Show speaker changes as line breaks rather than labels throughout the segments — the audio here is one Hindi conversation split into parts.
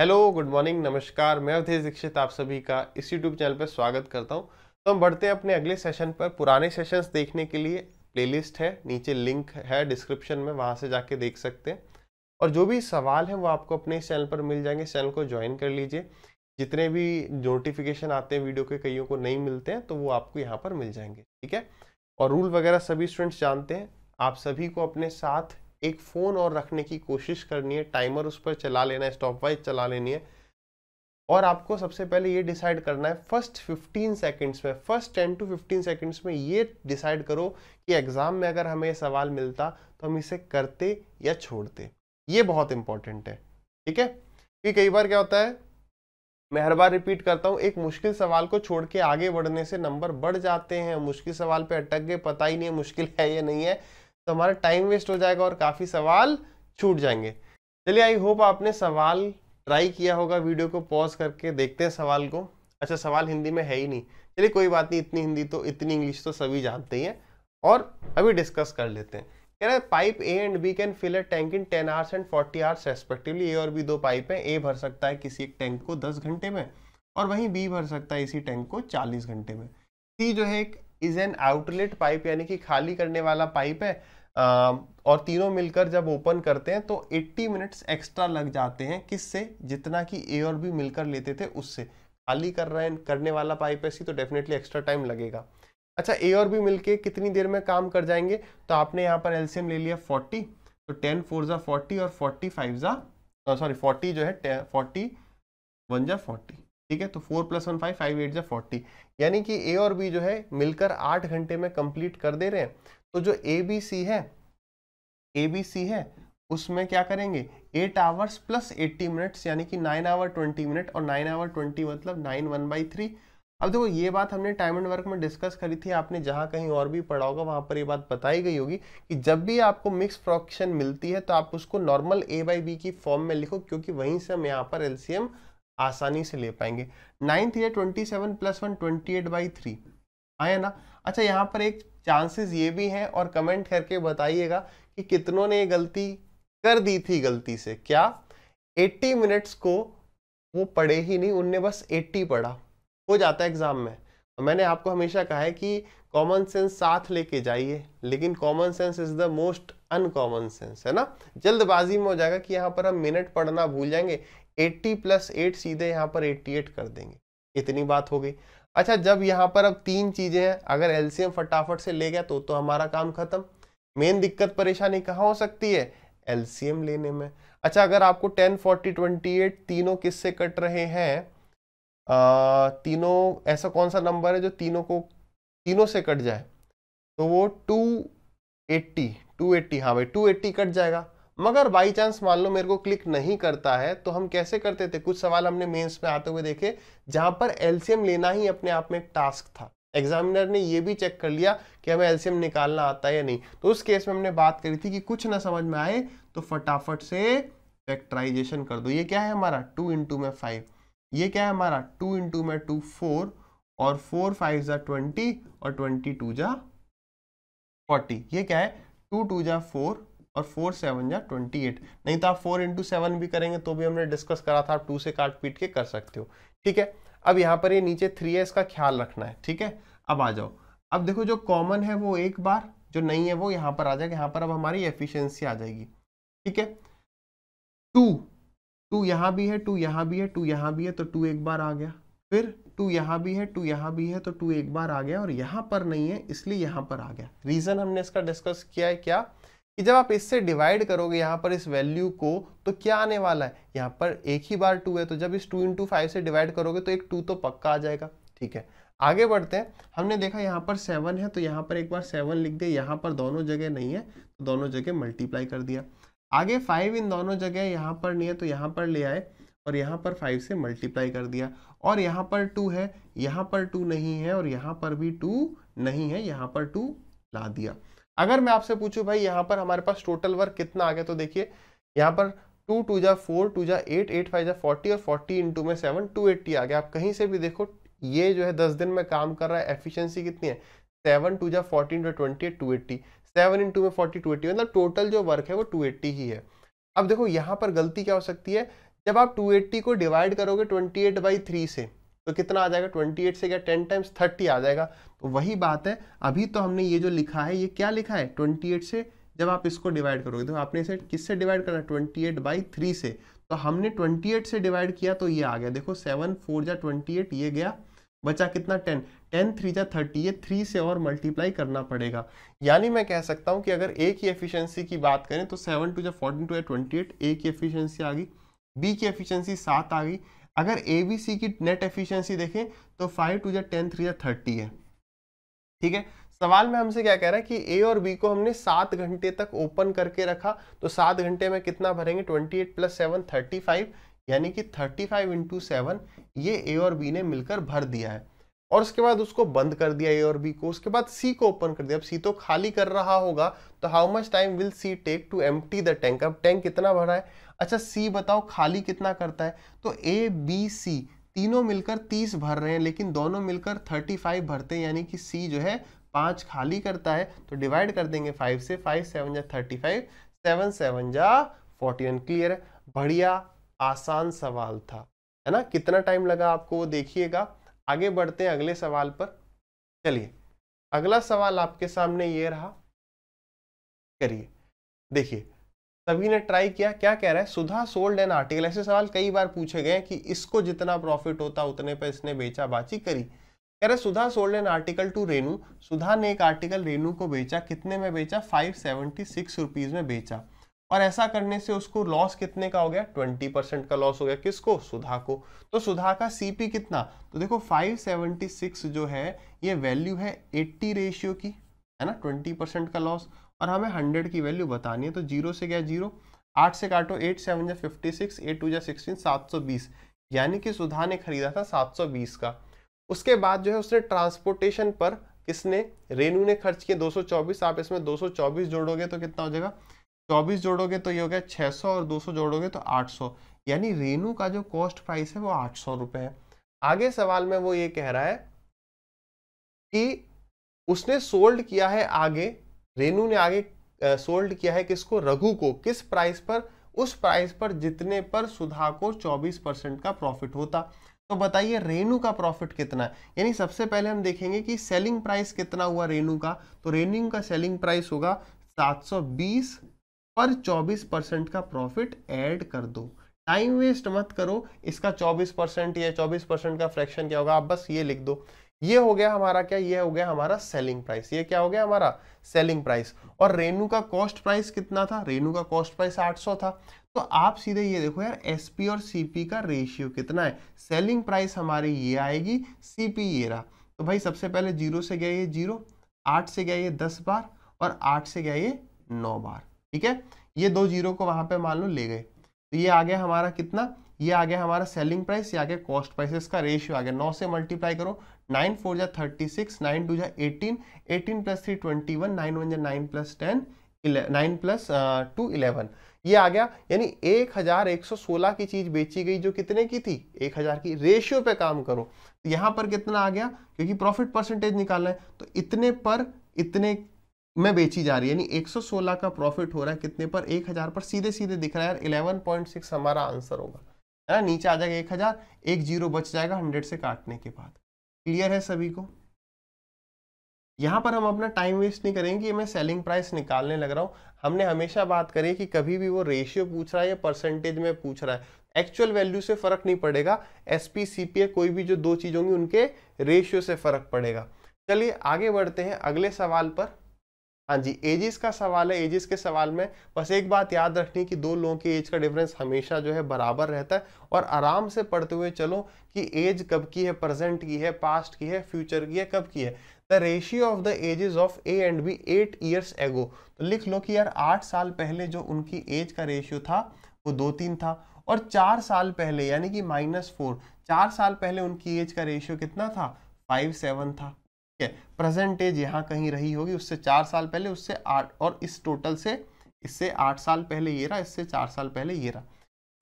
हेलो गुड मॉर्निंग नमस्कार मैं अवधेश दीक्षित आप सभी का इस यूट्यूब चैनल पर स्वागत करता हूं तो हम बढ़ते हैं अपने अगले सेशन पर पुराने सेशंस देखने के लिए प्लेलिस्ट है नीचे लिंक है डिस्क्रिप्शन में वहां से जाके देख सकते हैं और जो भी सवाल है वो आपको अपने इस चैनल पर मिल जाएंगे चैनल को ज्वाइन कर लीजिए जितने भी नोटिफिकेशन आते हैं वीडियो के कईयों को नहीं मिलते हैं तो वो आपको यहाँ पर मिल जाएंगे ठीक है और रूल वगैरह सभी स्टूडेंट्स जानते हैं आप सभी को अपने साथ एक फ़ोन और रखने की कोशिश करनी है टाइमर उस पर चला लेना है स्टॉप वाइज चला लेनी है और आपको सबसे पहले ये डिसाइड करना है फर्स्ट 15 सेकंड्स में फर्स्ट 10 टू 15 सेकंड्स में ये डिसाइड करो कि एग्ज़ाम में अगर हमें सवाल मिलता तो हम इसे करते या छोड़ते ये बहुत इंपॉर्टेंट है ठीक है क्योंकि कई बार क्या होता है मैं हर बार रिपीट करता हूँ एक मुश्किल सवाल को छोड़ के आगे बढ़ने से नंबर बढ़ जाते हैं मुश्किल सवाल पे अटक गए पता ही नहीं है मुश्किल है या नहीं है तो हमारा टाइम वेस्ट हो जाएगा और काफ़ी सवाल छूट जाएंगे चलिए आई होप आपने सवाल ट्राई किया होगा वीडियो को पॉज करके देखते हैं सवाल को अच्छा सवाल हिंदी में है ही नहीं चलिए कोई बात नहीं इतनी हिंदी तो इतनी इंग्लिश तो सभी जानते ही हैं और अभी डिस्कस कर लेते हैं कह रहे pipe A and B can fill a tank in ten hours and forty hours respectively A और बी दो पाइप हैं ए भर सकता है किसी एक टैंक को दस घंटे में और वहीं बी भर सकता है इसी टैंक को चालीस घंटे में सी जो है एक इज एन आउटलेट पाइप यानी कि खाली करने वाला पाइप है और तीनों मिलकर जब ओपन करते हैं तो 80 मिनट्स एक्स्ट्रा लग जाते हैं किससे जितना कि ए और बी मिलकर लेते थे उससे खाली कर रहे हैं करने वाला पाइप ऐसी तो डेफिनेटली एक्स्ट्रा टाइम लगेगा अच्छा ए और बी मिलके कितनी देर में काम कर जाएंगे तो आपने यहाँ पर एल्सियम ले लिया फोर्टी तो टेन फोर ज़ा फोर्टी और फोर्टी फाइव ज़ा सॉरी फोर्टी जो है फोर्टी वन ज़ा फोर्टी ठीक है तो four plus one five five eight जो फोर्टी यानी कि ए और बी जो है मिलकर आठ घंटे में कंप्लीट कर दे रहे हैं तो जो ए बी सी है ए बी सी है उसमें क्या करेंगे eight hours plus eighty minutes यानी कि नाइन आवर ट्वेंटी मिनट और नाइन आवर ट्वेंटी मतलब नाइन वन बाई थ्री अब देखो ये बात हमने टाइम एंड वर्क में डिस्कस करी थी आपने जहाँ कहीं और भी पढ़ा होगा वहाँ पर ये बात बताई गई होगी कि जब भी आपको मिक्स फ्रॉक्शन मिलती है तो आप उसको नॉर्मल ए बाई बी की फॉर्म में लिखो क्योंकि वहीं से हम यहाँ पर एलसीएम आसानी से ले पाएंगे ninth year twenty seven plus one twenty eight by three आए ना अच्छा यहाँ पर एक चांसेस ये भी हैं और कमेंट करके बताइएगा कि कितनों ने ये गलती कर दी थी गलती से क्या 80 मिनट्स को वो पढ़े ही नहीं उनने बस 80 पढ़ा हो जाता है एग्ज़ाम में तो मैंने आपको हमेशा कहा है कि कॉमन सेंस साथ लेके जाइए लेकिन common sense is the most uncommon sense है ना जल्दबाजी में हो जाएगा कि यहाँ पर हम मिनट पढ़ना भूल जाएंगे एट्टी प्लस एट सीधे यहाँ पर एट्टी एट कर देंगे इतनी बात हो गई अच्छा जब यहाँ पर अब तीन चीज़ें हैं अगर एलसीएम फटाफट से ले गया तो तो हमारा काम खत्म मेन दिक्कत परेशानी कहाँ हो सकती है एलसीएम लेने में अच्छा अगर आपको टेन फोर्टी ट्वेंटी एट तीनों किससे कट रहे हैं तीनों ऐसा कौन सा नंबर है जो तीनों को तीनों से कट जाए तो वो टू एट्टी टू एट्टी हाँ भाई टू एट्टी कट जाएगा मगर बाई चांस मान लो मेरे को क्लिक नहीं करता है तो हम कैसे करते थे कुछ सवाल हमने मेंस में आते हुए देखे जहां पर एलसीएम लेना ही अपने आप में एक टास्क था एग्जामिनर ने यह भी चेक कर लिया कि हमें एलसीएम निकालना आता है या नहीं तो उस केस में हमने बात करी थी कि कुछ ना समझ में आए तो फटाफट से फैक्ट्राइजेशन कर दो ये क्या है हमारा टू इंटू में फाइव ये क्या है हमारा टू इंटू में टू फोर और फोर फाइव जा ट्वेंटी और ट्वेंटी टू जा फोर्टी ये क्या है टू टू जा फोर और फोर सेवन या ट्वेंटी एट नहीं तो आप फोर इंटू सेवन भी करेंगे तो भी हमने डिस्कस करा था आप टू से काट पीट के कर सकते हो ठीक है अब यहाँ पर ये नीचे थ्री है इसका ख्याल रखना है ठीक है अब आ जाओ अब देखो जो कॉमन है वो एक बार जो नहीं है वो यहाँ पर आ जाएगा यहाँ पर अब हमारी एफिशियंसी आ जाएगी ठीक है टू टू यहाँ भी है टू यहाँ भी है टू यहाँ भी है तो टू एक बार आ गया फिर टू यहाँ भी है टू यहाँ भी है तो टू एक बार आ गया और यहाँ पर नहीं है इसलिए यहाँ पर आ गया रीज़न हमने इसका डिस्कस किया है क्या कि जब आप इससे डिवाइड करोगे यहाँ पर इस वैल्यू को तो क्या आने वाला है यहाँ पर एक ही बार टू है तो जब इस टू इंटू फाइव से डिवाइड करोगे तो एक टू तो पक्का आ जाएगा ठीक है आगे बढ़ते हैं हमने देखा यहाँ पर सेवन है तो यहाँ पर एक बार सेवन लिख दिया यहाँ पर दोनों जगह नहीं है तो दोनों जगह मल्टीप्लाई कर दिया आगे फाइव इन दोनों जगह यहाँ पर नहीं है तो यहाँ पर ले आए और यहाँ पर फाइव से मल्टीप्लाई कर दिया और यहाँ पर टू है यहाँ पर टू नहीं है और यहाँ पर भी टू नहीं है यहाँ पर टू ला दिया अगर मैं आपसे पूछूं भाई यहाँ पर हमारे पास टोटल वर्क कितना आ गया तो देखिए यहाँ पर टू टू जा फोर टू जा एट एट फाइव जा फोर्टी और फोर्टी इंटू में सेवन टू एट्टी आ गया आप कहीं से भी देखो ये जो है दस दिन में काम कर रहा है एफिशिएंसी कितनी है सेवन टू जा forty into twenty two eighty seven into में फोर्टी टू एट्टी मतलब टोटल जो वर्क है वो टू एट्टी ही है अब देखो यहाँ पर गलती क्या हो सकती है जब आप टू एट्टी को डिवाइड करोगे ट्वेंटी एट बाई थ्री से तो कितना आ जाएगा 28 से क्या 10 टाइम्स 30 आ जाएगा तो वही बात है अभी तो हमने ये जो लिखा है ये क्या लिखा है 28 से जब आप इसको डिवाइड करोगे तो आपने इसे किससे डिवाइड करना ट्वेंटी एट बाई थ्री से तो हमने ट्वेंटी एट से डिवाइड किया तो ये आ गया देखो सेवन फोर जा ट्वेंटी एट ये गया बचा कितना टेन टेन थ्री जा थर्टी ये थ्री से और मल्टीप्लाई करना पड़ेगा यानी मैं कह सकता हूँ कि अगर ए की एफिशियंसी की बात करें तो सेवन टू जा फोर्टीन टू या ट्वेंटी एट ए की एफिशियंसी आ गई बी की एफिशियंसी सात आ गई अगर ए बी सी की नेट एफिशिएंसी देखें तो फाइव टू या टेन थ्री या थर्टी है ठीक है सवाल में हमसे क्या कह रहा है कि ए और बी को हमने सात घंटे तक ओपन करके रखा तो सात घंटे में कितना भरेंगे twenty eight plus seven thirty five यानी कि थर्टी फाइव इंटू सेवन ये ए और बी ने मिलकर भर दिया है और उसके बाद उसको बंद कर दिया ए और बी को उसके बाद सी को ओपन कर दिया अब सी तो खाली कर रहा होगा तो how much time will C take to एम द टैंक अब टैंक कितना भरा है अच्छा सी बताओ खाली कितना करता है तो ए बी सी तीनों मिलकर 30 भर रहे हैं लेकिन दोनों मिलकर 35 भरते हैं यानी कि सी जो है पाँच खाली करता है तो डिवाइड कर देंगे फाइव से फाइव सेवन या थर्टी फाइव सेवन सेवन या फोर्टी वन क्लियर है बढ़िया आसान सवाल था है ना कितना टाइम लगा आपको वो देखिएगा आगे बढ़ते हैं अगले सवाल पर चलिए अगला सवाल आपके सामने ये रहा करिए देखिए सभी ने ट्राई किया क्या कह रहा है सुधा सोल्ड एन आर्टिकल ऐसे सवाल कई बार पूछे गए कि इसको जितना प्रॉफिट होता उतने पर इसने बेचा बाची करी कह रहे Sudha sold an article to Renu Sudha ने एक आर्टिकल रेनू को बेचा कितने में बेचा फाइव सेवेंटी सिक्स रुपीज़ में बेचा और ऐसा करने से उसको लॉस कितने का हो गया ट्वेंटी परसेंट का लॉस हो गया किसको सुधा को तो सुधा का सीपी कितना तो देखो फाइव सेवेंटी सिक्स जो है ये वैल्यू है एट्टी रेशियो की है ना ट्वेंटी परसेंट का लॉस और हमें हंड्रेड की वैल्यू बतानी है तो जीरो से क्या जीरो आठ से काटो एट सेवन या फिफ्टी सिक्स एट टू या सिक्सटीन सात सौ बीस यानी कि सुधा ने खरीदा था सात सौ बीस का उसके बाद जो है उसने ट्रांसपोर्टेशन पर किसने रेनू ने खर्च किए दो सौ चौबीस आप इसमें दो सौ चौबीस जोड़ोगे तो कितना हो जाएगा चौबीस जोड़ोगे तो ये हो गया छः सौ और दो सौ जोड़ोगे तो आठ सौ यानी रेनू का जो कॉस्ट प्राइस है वो आठ सौ रुपये है आगे सवाल में वो ये कह रहा है कि उसने सोल्ड किया है आगे रेनू ने आगे सोल्ड किया है किसको रघु को किस प्राइस पर उस प्राइस पर जितने पर सुधा को 24 परसेंट का प्रॉफिट होता तो बताइए रेनू का प्रॉफिट कितना है यानी सबसे पहले हम देखेंगे कि सेलिंग प्राइस कितना हुआ रेनू का तो रेनू का सेलिंग प्राइस होगा 720 पर 24 परसेंट का प्रॉफिट ऐड कर दो टाइम वेस्ट मत करो इसका 24 परसेंट या 24 परसेंट का फ्रैक्शन क्या होगा आप बस ये लिख दो ये हो गया हमारा क्या ये हो गया हमारा सेलिंग प्राइस ये क्या हो गया हमारा सेलिंग प्राइस और रेनू का कॉस्ट प्राइस कितना था रेनू का कॉस्ट प्राइस 800 था तो आप सीधे ये देखो यार एसपी और सीपी का रेशियो कितना है सेलिंग प्राइस हमारी ये आएगी सीपी ये रहा तो भाई सबसे पहले जीरो से गया ये जीरो आठ से गया ये दस बार और आठ से गया ये नौ बार ठीक है ये दो जीरो को वहां पर मान लो ले गए तो ये आ गया हमारा कितना ये आ गया हमारा सेलिंग प्राइस ये आ गया कॉस्ट प्राइस इसका रेशियो आ गया नौ से मल्टीप्लाई करो नाइन फोर जा थर्टी सिक्स नाइन टू जा eighteen eighteen plus three twenty one nine one जा nine plus ten nine plus two eleven ये आ गया यानी एक हजार एक सौ सोलह की चीज बेची गई जो कितने की थी एक हजार की रेशियो पे काम करो तो यहाँ पर कितना आ गया क्योंकि प्रॉफिट परसेंटेज निकालना है तो इतने पर इतने में बेची जा रही है यानी सोलह का प्रॉफिट हो रहा है कितने पर एक हजार पर सीधे सीधे दिख रहा है यार सिक्स हमारा आंसर होगा है ना नीचे आ जाएगा एक हजार एक जीरो बच जाएगा हंड्रेड से काटने के बाद क्लियर है सभी को यहां पर हम अपना टाइम वेस्ट नहीं करेंगे कि मैं सेलिंग प्राइस निकालने लग रहा हूं हमने हमेशा बात करी कि कभी भी वो रेशियो पूछ रहा है या परसेंटेज में पूछ रहा है एक्चुअल वैल्यू से फ़र्क नहीं पड़ेगा एस पी कोई भी जो दो चीज़ होंगी उनके रेशियो से फ़र्क पड़ेगा चलिए आगे बढ़ते हैं अगले सवाल पर हाँ जी एजिस का सवाल है एजिस के सवाल में बस एक बात याद रखनी कि दो लोगों की एज का डिफरेंस हमेशा जो है बराबर रहता है और आराम से पढ़ते हुए चलो कि एज कब की है प्रेजेंट की है पास्ट की है फ्यूचर की है कब की है the ratio of the ages of A and B eight years ago तो लिख लो कि यार आठ साल पहले जो उनकी एज का रेशियो था वो दो तीन था और चार साल पहले यानी कि माइनस फोर चार साल पहले उनकी एज का रेशियो कितना था फाइव सेवन था है एज यहाँ कहीं रही होगी उससे चार साल पहले उससे आठ और इस टोटल से इससे आठ साल पहले ये रहा इससे चार साल पहले ये रहा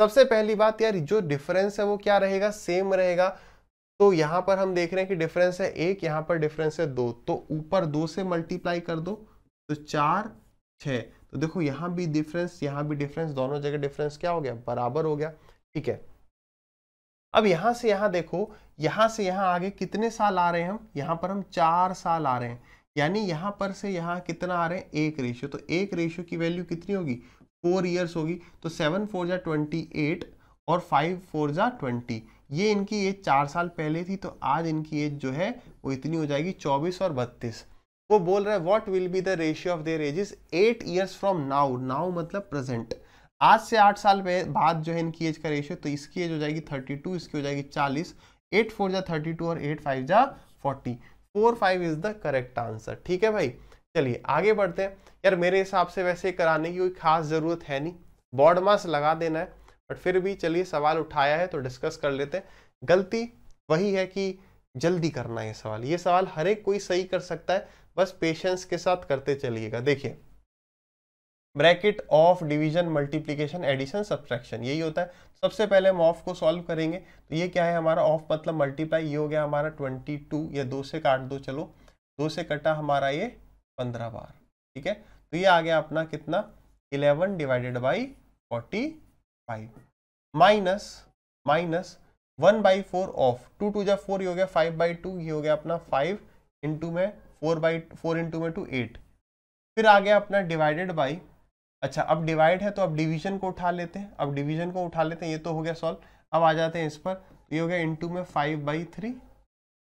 सबसे पहली बात यार जो डिफरेंस है वो क्या रहेगा सेम रहेगा तो यहाँ पर हम देख रहे हैं कि डिफरेंस है एक यहाँ पर डिफरेंस है दो तो ऊपर दो से मल्टीप्लाई कर दो तो चार छः तो देखो यहाँ भी डिफरेंस यहाँ भी डिफरेंस दोनों जगह डिफरेंस क्या हो गया बराबर हो गया ठीक है अब यहाँ से यहाँ देखो यहाँ से यहाँ आगे कितने साल आ रहे हैं हम यहाँ पर हम चार साल आ रहे हैं यानी यहाँ पर से यहाँ कितना आ रहे हैं एक रेशियो तो एक रेशियो की वैल्यू कितनी होगी फोर ईयर्स होगी तो सेवन फोर जा ट्वेंटी एट और फाइव फोर जा ट्वेंटी ये इनकी एज चार साल पहले थी तो आज इनकी एज जो है वो इतनी हो जाएगी चौबीस और बत्तीस वो बोल रहा है what will be the ratio of their ages eight years from now now मतलब प्रेजेंट आज से आठ साल बाद जो है इनकी एज का रेशियो तो इसकी एज हो जाएगी थर्टी टू इसकी हो जाएगी चालीस एट फोर जा थर्टी टू और एट फाइव जा forty four five is the correct answer ठीक है भाई चलिए आगे बढ़ते हैं यार मेरे हिसाब से वैसे कराने की कोई खास ज़रूरत है नहीं बॉड मास लगा देना है बट फिर भी चलिए सवाल उठाया है तो डिस्कस कर लेते हैं गलती वही है कि जल्दी करना है सवाल ये सवाल हर एक कोई सही कर सकता है बस पेशेंस के साथ करते चलिएगा देखिए bracket of division multiplication addition subtraction यही होता है सबसे पहले हम ऑफ को सॉल्व करेंगे तो ये क्या है हमारा ऑफ मतलब मल्टीप्लाई ये हो गया हमारा ट्वेंटी टू या दो से काट दो चलो दो से कटा हमारा ये पंद्रह बार ठीक है तो ये आ गया अपना कितना eleven divided by forty five minus minus one by four of two two जब फोर ये हो गया फाइव बाई टू ये हो गया अपना फाइव इंटू में फोर बाई फोर इंटू में टू एट फिर आ गया अपना डिवाइडेड बाई अच्छा अब डिवाइड है तो अब डिवीजन को उठा लेते हैं अब डिवीजन को उठा लेते हैं ये तो हो गया सॉल्व अब आ जाते हैं इस पर ये हो गया इंटू में फाइव बाई थ्री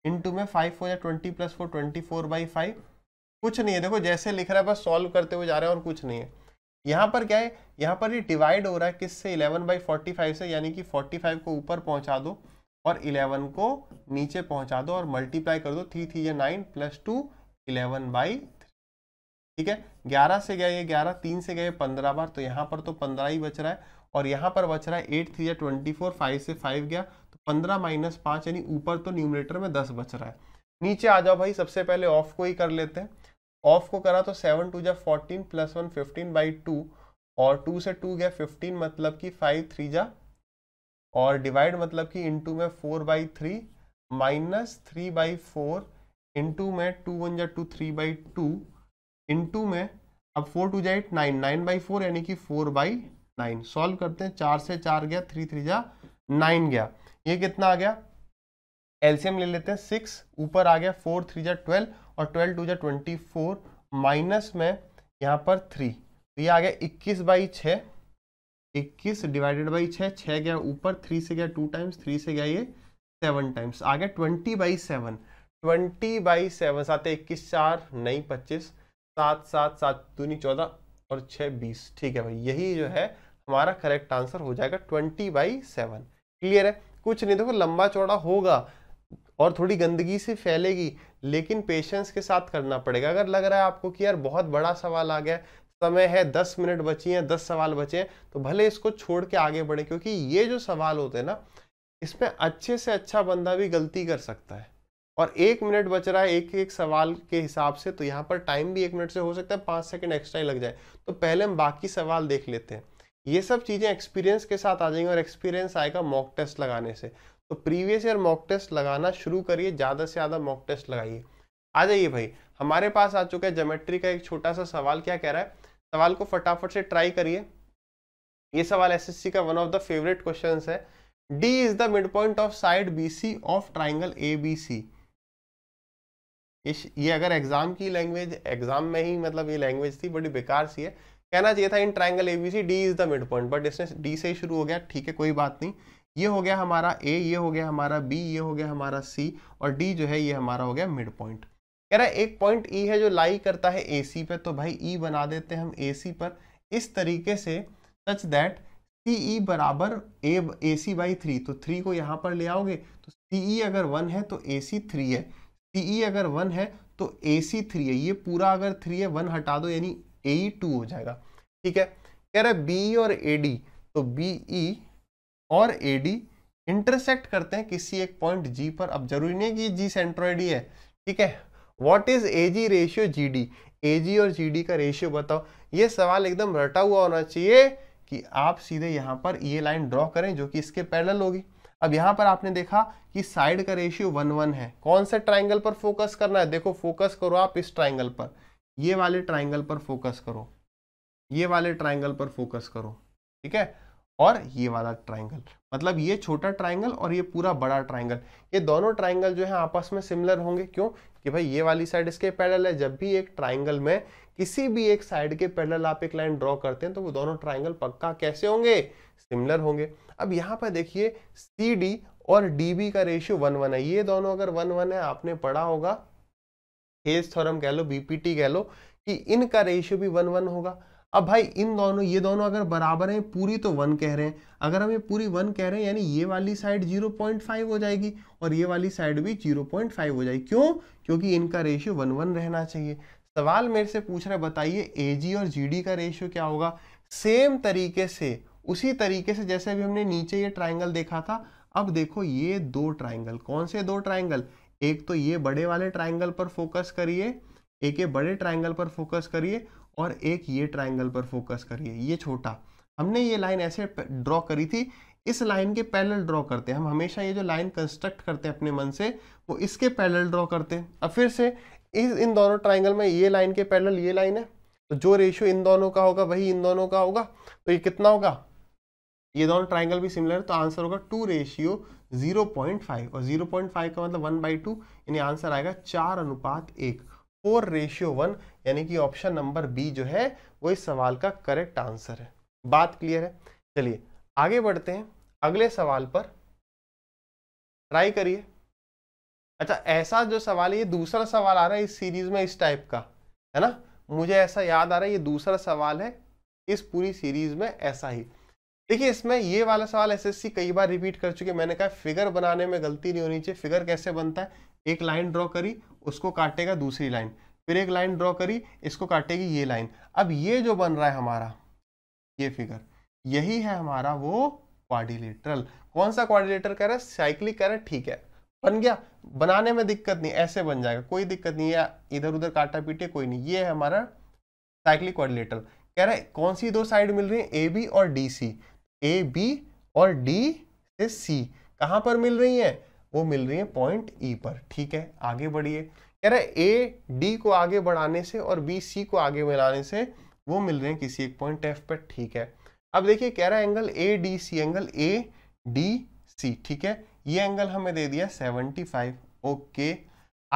इंटू में फाइव हो जाए twenty plus four twenty four by five कुछ नहीं है देखो जैसे लिख रहा है बस सॉल्व करते हुए जा रहे हैं और कुछ नहीं है यहाँ पर क्या है यहाँ पर ये डिवाइड हो रहा है किससे इलेवन बाई फोर्टी फाइव से यानी कि फोर्टी फाइव को ऊपर पहुँचा दो और इलेवन को नीचे पहुँचा दो और मल्टीप्लाई कर दो थ्री थ्री या nine plus two eleven by ठीक है ग्यारह से गया ये ग्यारह तीन से गए पंद्रह बार तो यहाँ पर तो पंद्रह ही बच रहा है और यहाँ पर बच रहा है एट थ्री या ट्वेंटी फोर फाइव से फाइव गया तो पंद्रह माइनस पाँच यानी ऊपर तो न्यूमरेटर में दस बच रहा है नीचे आ जाओ भाई सबसे पहले ऑफ को ही कर लेते हैं ऑफ को करा तो सेवन टू जा fourteen plus one fifteen by two और टू से टू गया फिफ्टीन मतलब कि फाइव थ्री जा और डिवाइड मतलब कि इंटू में four by three minus three by four into में टू वन जा two three by two into में अब फोर टू जाए नाइन नाइन बाई फोर यानी कि फोर बाई नाइन सॉल्व करते हैं चार से चार गया थ्री थ्री जा नाइन गया ये कितना आ गया एलसीएम ले लेते हैं सिक्स ऊपर आ गया फोर थ्री जा ट्वेल्व और ट्वेल्व टू जा ट्वेंटी फोर माइनस में यहाँ पर थ्री तो ये आ गया इक्कीस बाई छः इक्कीस डिवाइडेड बाई छः छः गया ऊपर थ्री से गया टू टाइम्स थ्री से गया ये सेवन टाइम्स आ गया twenty by seven twenty by seven साथ इक्कीस चार नहीं पच्चीस सात सात सात दूनी चौदह और छः बीस ठीक है भाई यही जो है हमारा करेक्ट आंसर हो जाएगा ट्वेंटी बाई सेवन क्लियर है कुछ नहीं देखो लंबा चौड़ा होगा और थोड़ी गंदगी से फैलेगी लेकिन पेशेंस के साथ करना पड़ेगा अगर लग रहा है आपको कि यार बहुत बड़ा सवाल आ गया समय है दस मिनट बची हैं दस सवाल बचे हैं तो भले इसको छोड़ के आगे बढ़े क्योंकि ये जो सवाल होते हैं ना इसमें अच्छे से अच्छा बंदा भी गलती कर सकता है और एक मिनट बच रहा है एक एक सवाल के हिसाब से तो यहाँ पर टाइम भी एक मिनट से हो सकता है पाँच सेकेंड एक्स्ट्रा ही लग जाए तो पहले हम बाकी सवाल देख लेते हैं ये सब चीज़ें एक्सपीरियंस के साथ आ जाएंगी और एक्सपीरियंस आएगा मॉक टेस्ट लगाने से तो प्रीवियस ईयर मॉक टेस्ट लगाना शुरू करिए ज़्यादा से ज़्यादा मॉक टेस्ट लगाइए आ जाइए भाई हमारे पास आ चुका है जोमेट्री का एक छोटा सा सवाल क्या कह रहा है सवाल को फटाफट से ट्राई करिए ये सवाल एसएससी का one of the favourite question है D is the mid point of side B C of triangle A B C इस ये अगर एग्जाम की लैंग्वेज एग्जाम में ही मतलब ये लैंग्वेज थी बड़ी बेकार सी है कहना चाहिए था in triangle A B C D is the mid point but इसने डी से ही शुरू हो गया ठीक है कोई बात नहीं ये हो गया हमारा ए ये हो गया हमारा बी ये हो गया हमारा सी और डी जो है ये हमारा हो गया मिड पॉइंट कह रहा है एक पॉइंट ई e है जो लाई करता है ए सी पे तो भाई ई e बना देते हैं हम ए सी पर इस तरीके से सच दैट सी ई बराबर A A C by three तो थ्री को यहाँ पर ले आओगे तो सी ई e अगर वन है तो ए सी थ्री है पीई e अगर वन है तो ए सी थ्री है ये पूरा अगर थ्री है वन हटा दो यानी ए टू e हो जाएगा ठीक है कह रहा है बीई e और ए डी तो बीई और ए डी इंटरसेक्ट करते हैं किसी एक पॉइंट जी पर अब जरूरी नहीं है कि जी सेंट्रोइड ही है ठीक है what is A G ratio G D A G और जी डी का रेशियो बताओ ये सवाल एकदम रटा हुआ होना चाहिए कि आप सीधे यहाँ पर ये लाइन ड्रॉ करें जो कि इसके पैरेलल होगी अब यहां पर आपने देखा कि साइड का रेशियो वन वन है कौन से ट्राइंगल पर फोकस करना है देखो फोकस करो आप इस ट्राइंगल पर ये वाले ट्राइंगल पर फोकस करो ये वाले ट्राइंगल पर फोकस करो ठीक है और ये वाला ट्राइंगल मतलब ये छोटा ट्राइंगल और ये पूरा बड़ा ट्राइंगल ये दोनों ट्राइंगल जो है आपस में सिमिलर होंगे क्यों कि भाई ये वाली साइड इसके पैडल है जब भी एक ट्राइंगल में किसी भी एक साइड के पैडल आप एक लाइन ड्रॉ करते हैं तो वो दोनों ट्राइंगल पक्का कैसे होंगे सिमिलर होंगे अब यहाँ पर देखिए सी डी और डी बी का रेशियो वन वन है ये दोनों अगर वन वन है आपने पढ़ा होगा हेज थोरम कह लो बीपीटी कह लो कि इनका रेशियो भी वन वन होगा अब भाई इन दोनों ये दोनों अगर बराबर हैं पूरी तो वन कह रहे हैं अगर हम ये पूरी वन कह रहे हैं यानी ये वाली साइड जीरो पॉइंट फाइव हो जाएगी और ये वाली साइड भी जीरो पॉइंट फाइव हो जाएगी क्यों क्योंकि इनका रेशियो वन वन रहना चाहिए सवाल मेरे से पूछ रहे बताइए ए और जी का रेशियो क्या होगा सेम तरीके से उसी तरीके से जैसे अभी हमने नीचे ये ट्राइंगल देखा था अब देखो ये दो ट्राइंगल कौन से दो ट्राइंगल एक तो ये बड़े वाले ट्राइंगल पर फोकस करिए एक ये बड़े ट्राइंगल पर फोकस करिए और एक ये ट्राइंगल पर फोकस करिए ये छोटा हमने ये लाइन ऐसे ड्रॉ करी थी इस लाइन के पैरेलल ड्रॉ करते हैं हम हमेशा ये जो लाइन कंस्ट्रक्ट करते हैं अपने मन से वो इसके पैरेलल ड्रॉ करते हैं अब फिर से इस इन दोनों ट्राइंगल में ये लाइन के पैरेलल ये लाइन है तो जो रेशियो इन दोनों का होगा वही इन दोनों का होगा तो ये कितना होगा ये दोनों ट्राइंगल भी सिमिलर है तो आंसर होगा two ratio zero point five और जीरो पॉइंट फाइव का मतलब वन बाई टू यानी आंसर आएगा चार अनुपात एक फोर रेशियो वन यानी कि ऑप्शन नंबर बी जो है वो इस सवाल का करेक्ट आंसर है बात क्लियर है चलिए आगे बढ़ते हैं अगले सवाल पर ट्राई करिए अच्छा ऐसा जो सवाल है ये दूसरा सवाल आ रहा है इस सीरीज में इस टाइप का है ना मुझे ऐसा याद आ रहा है ये दूसरा सवाल है इस पूरी सीरीज में ऐसा ही देखिए इसमें ये वाला सवाल एसएससी कई बार रिपीट कर चुके मैंने कहा फिगर बनाने में गलती नहीं होनी चाहिए फिगर कैसे बनता है एक लाइन ड्रॉ करी उसको काटेगा दूसरी लाइन फिर एक लाइन ड्रॉ करी इसको काटेगी ये लाइन अब ये जो बन रहा है हमारा ये फिगर यही है हमारा वो क्वारिलेटरल कौन सा क्वारिलेटर कह रहा है साइक्लिक कह रहा है ठीक है बन गया बनाने में दिक्कत नहीं ऐसे बन जाएगा कोई दिक्कत नहीं या इधर उधर काटा पीटे कोई नहीं ये है हमारा साइक्लिक क्वारिलेटर कह रहा है कौन सी दो साइड मिल रही है ए बी और डी सी ए बी और डी से सी कहाँ पर मिल रही हैं वो मिल रही है पॉइंट ई e पर ठीक है आगे बढ़िए कह रहा है ए डी को आगे बढ़ाने से और बी सी को आगे बढ़ाने से वो मिल रहे हैं किसी एक पॉइंट एफ पर ठीक है अब देखिए कह रहा है angle A D C angle A D C ठीक है ये एंगल हमें दे दिया 75 ओके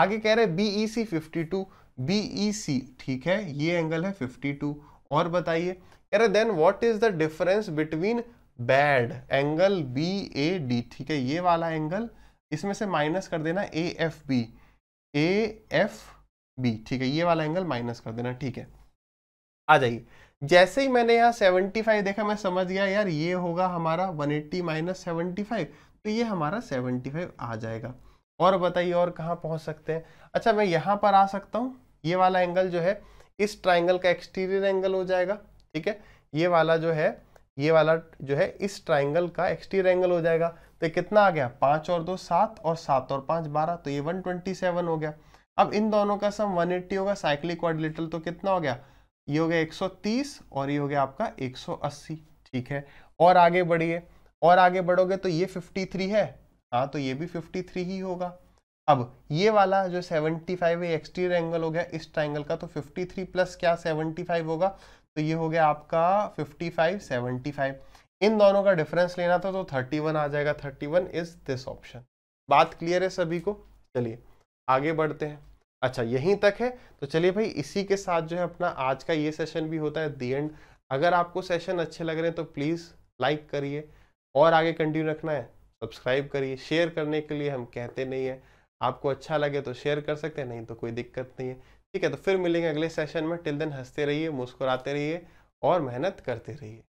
आगे कह रहे B E C fifty two B E C ठीक है ये एंगल है 52 और बताइए अरे then what is the difference between bad angle B A D ठीक है ये वाला एंगल इसमें से माइनस कर देना A F B A F B ठीक है ये वाला एंगल माइनस कर देना ठीक है आ जाइए जैसे ही मैंने यहाँ 75 देखा मैं समझ गया यार ये होगा हमारा 180 एट्टी माइनस सेवेंटी तो ये हमारा 75 आ जाएगा और बताइए और कहाँ पहुँच सकते हैं अच्छा मैं यहाँ पर आ सकता हूँ ये वाला एंगल जो है इस ट्राइंगल का एक्सटीरियर एंगल हो जाएगा ठीक है ये वाला जो है ये वाला जो है इस ट्राइंगल का एक्सटीरियर एंगल हो जाएगा तो कितना आ गया पांच और दो सात और सात और पांच बारह तो ये वन ट्वेंटी सेवन हो गया अब इन दोनों का सम वन एट्टी होगा साइक्लिक क्वाड्रिलेटरल तो कितना हो गया ये हो गया एक सौ तीस और ये हो गया आपका एक सौ अस्सी ठीक है और आगे बढ़िए और आगे बढ़ोगे तो ये फिफ्टी थ्री है हाँ तो ये भी फिफ्टी थ्री ही होगा अब ये वाला जो 75 है एक्सटीरियर एंगल हो गया इस ट्राइंगल का तो फिफ्टी थ्री प्लस क्या सेवेंटी फाइव होगा तो ये हो गया आपका 55 75 इन दोनों का डिफरेंस लेना था तो 31 आ जाएगा 31 इज दिस ऑप्शन बात क्लियर है सभी को चलिए आगे बढ़ते हैं अच्छा यहीं तक है तो चलिए भाई इसी के साथ जो है अपना आज का ये सेशन भी होता है दी एंड अगर आपको सेशन अच्छे लग रहे हैं तो प्लीज़ लाइक करिए और आगे कंटिन्यू रखना है सब्सक्राइब करिए शेयर करने के लिए हम कहते नहीं हैं आपको अच्छा लगे तो शेयर कर सकते हैं नहीं तो कोई दिक्कत नहीं है ठीक है तो फिर मिलेंगे अगले सेशन में टिल देन हंसते रहिए मुस्कुराते रहिए और मेहनत करते रहिए